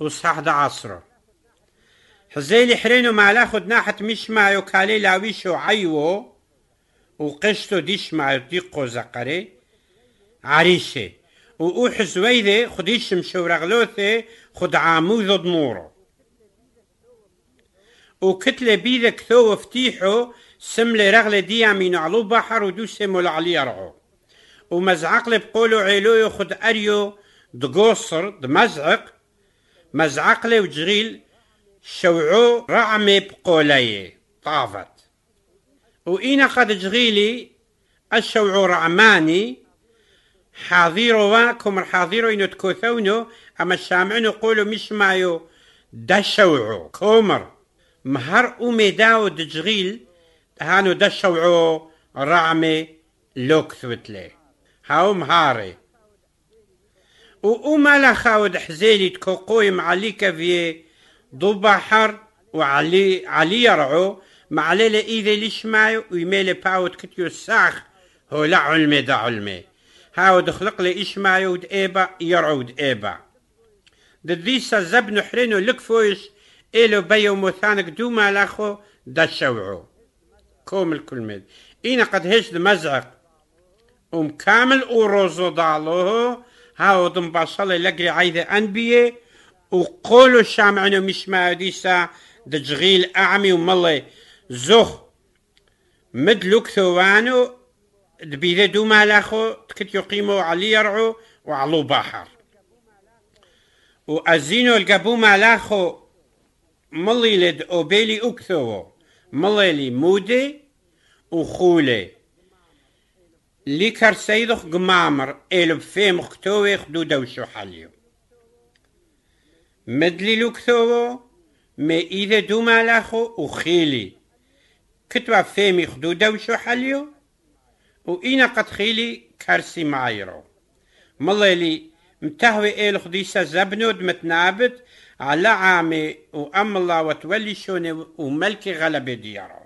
وصح ده عصره حزيلي حرينو ما لاخد ناحت مش مايو كالي لاويشو عيوو وقشتو ديش مايو ديقو زقري عريشي او ويدي خديش رغلوثي خد عاموذو دمورو وكتلة بيذا كثو وفتيحو سملي رغلة ديا من علو بحر ودوسي مول علي رعو ومزعق بقولو عيلو يخد أريو دقوصر دمزعق مزعقلي وجريل شوعو رعمي بقولي طافت وإن قد جغيلي الشوعو رعماني حاضيرو واكم الحاضيرو إنو تكوثونو أما الشامعين قولو مش مايو دا شوعو كومر مهر أميداو دجغيل هانو دا شوعو رعمي لوك هاو مهاري وملخا ودحزيلي تكوقوي لي كافيي ضو بحر وعلي علي يرعو مع معلي لإيذي لشماي ويميلي باوت كتيو الساخ هو لا علمي دا علمي هاو دخلق لي إشماي ود إيبا يرعو ود إيبا دديسا زب نحرينو لكفويش إلو بيو موثانك دو خو دا شوعو كوم الكلمات إينا قد هيش دمزعق كامل أوروزو دالوهو دم بصلي لقري عايدة أنبياء وقولوا الشام مش ما ديسا دجغيل أعمي وملي زخ مدلوك ثوانو دبيذة دو مالاخو تكت يقيمو علي يرعو وعلو بحر وأزينو ازينو ما مالاخو ملي لد أوبيلي أكثو ملي لي مودي وخولي كار سيدخ قمامر إلب فيم خدو دوشو وشوحاليو مدلي كثوو ما إذا دوما لاخو وخيلي كتوا خدو دوشو وشوحاليو وإنا قد خيلي كارسي معايرو مليلي متهوي إل خديسة زبنود متنابت على عامي وأم الله وتولي شوني وملكي غلبي ديارو